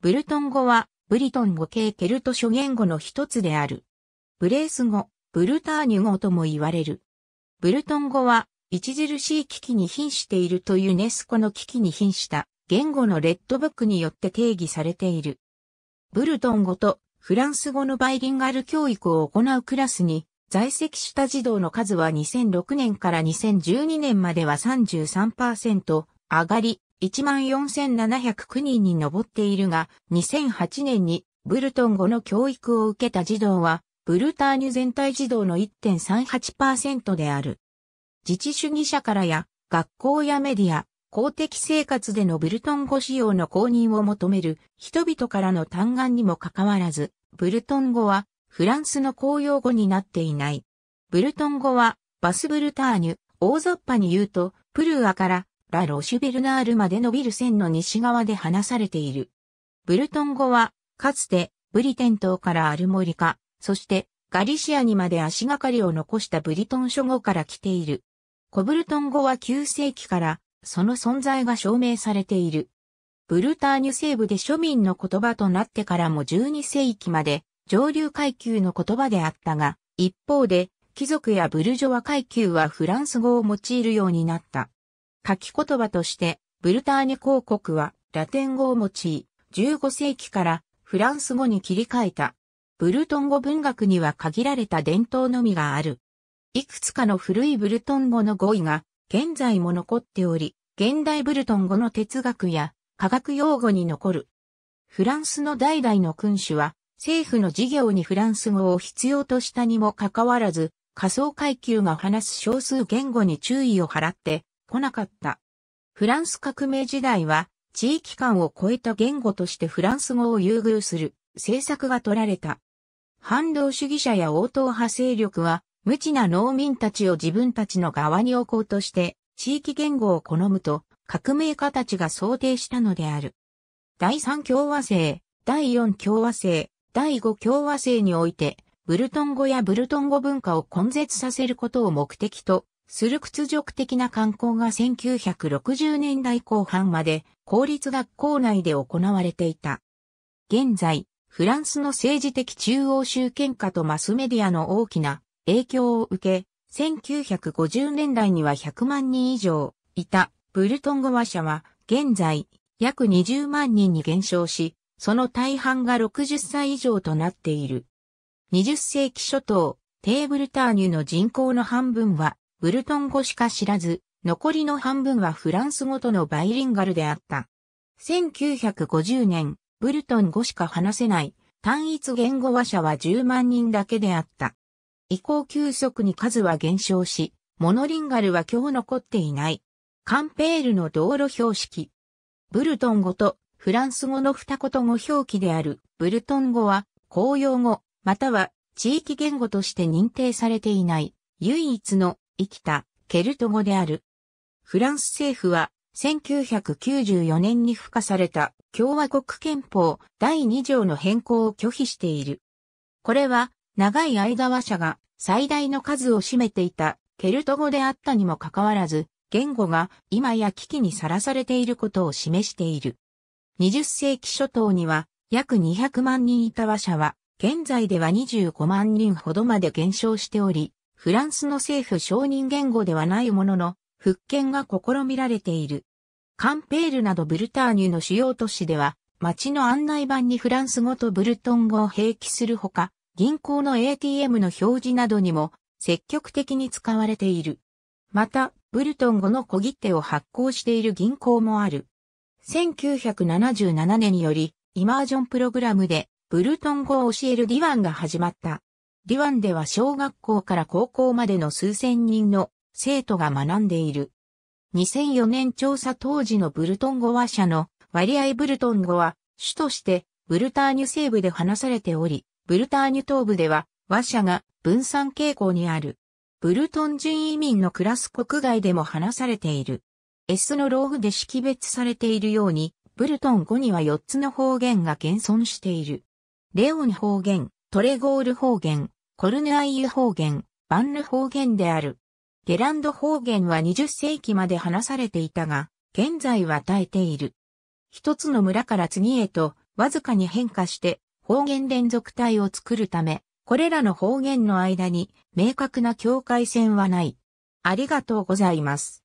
ブルトン語は、ブリトン語系ケルト諸言語の一つである。ブレース語、ブルターニュ語とも言われる。ブルトン語は、著しい危機に瀕しているとユネスコの危機に瀕した言語のレッドブックによって定義されている。ブルトン語とフランス語のバイリンガル教育を行うクラスに在籍した児童の数は2006年から2012年までは33%上がり、14,709人に上っているが、2008年にブルトン語の教育を受けた児童は、ブルターニュ全体児童の1.38%である。自治主義者からや、学校やメディア、公的生活でのブルトン語使用の公認を求める人々からの嘆願にもかかわらず、ブルトン語はフランスの公用語になっていない。ブルトン語はバスブルターニュ、大雑把に言うと、プルーアからラ・ロシュベルナールまで伸びる線の西側で話されている。ブルトン語は、かつて、ブリテン島からアルモリカ、そして、ガリシアにまで足がかりを残したブリトン諸語から来ている。コブルトン語は9世紀から、その存在が証明されている。ブルターニュ西部で庶民の言葉となってからも12世紀まで、上流階級の言葉であったが、一方で、貴族やブルジョワ階級はフランス語を用いるようになった。書き言葉として、ブルターニュ公国はラテン語を用い、15世紀からフランス語に切り替えた。ブルトン語文学には限られた伝統のみがある。いくつかの古いブルトン語の語彙が現在も残っており、現代ブルトン語の哲学や科学用語に残る。フランスの代々の君主は政府の事業にフランス語を必要としたにもかかわらず、仮想階級が話す少数言語に注意を払って、来なかった。フランス革命時代は、地域間を超えた言語としてフランス語を優遇する政策が取られた。反動主義者や応答派勢力は、無知な農民たちを自分たちの側に置こうとして、地域言語を好むと、革命家たちが想定したのである。第三共和制、第四共和制、第五共和制において、ブルトン語やブルトン語文化を根絶させることを目的とする屈辱的な観光が1960年代後半まで公立学校内で行われていた。現在、フランスの政治的中央集権化とマスメディアの大きな影響を受け、1950年代には100万人以上いたブルトン語話者は現在約20万人に減少し、その大半が60歳以上となっている。20世紀初頭、テーブルターニュの人口の半分はブルトン語しか知らず、残りの半分はフランス語とのバイリンガルであった。1950年、ブルトン語しか話せない単一言語話者は10万人だけであった。以降急速に数は減少し、モノリンガルは今日残っていない。カンペールの道路標識。ブルトン語とフランス語の二言語表記であるブルトン語は公用語または地域言語として認定されていない唯一の生きたケルト語である。フランス政府は1994年に付加された共和国憲法第2条の変更を拒否している。これは長い間和社が最大の数を占めていたケルト語であったにもかかわらず、言語が今や危機にさらされていることを示している。20世紀初頭には約200万人いた和社は現在では25万人ほどまで減少しており、フランスの政府承認言語ではないものの、復権が試みられている。カンペールなどブルターニュの主要都市では、街の案内板にフランス語とブルトン語を併記するほか、銀行の ATM の表示などにも積極的に使われている。また、ブルトン語の小切手を発行している銀行もある。1977年により、イマージョンプログラムでブルトン語を教えるディワンが始まった。リワンでは小学校から高校までの数千人の生徒が学んでいる。2004年調査当時のブルトン語話者の割合ブルトン語は主としてブルターニュ西部で話されており、ブルターニュ東部では話者が分散傾向にある。ブルトン人移民のクラス国外でも話されている。S のローグで識別されているように、ブルトン語には4つの方言が現存している。レオン方言、トレゴール方言、コルヌアイユ方言、バンヌ方言である。ゲランド方言は20世紀まで話されていたが、現在は耐えている。一つの村から次へと、わずかに変化して方言連続体を作るため、これらの方言の間に明確な境界線はない。ありがとうございます。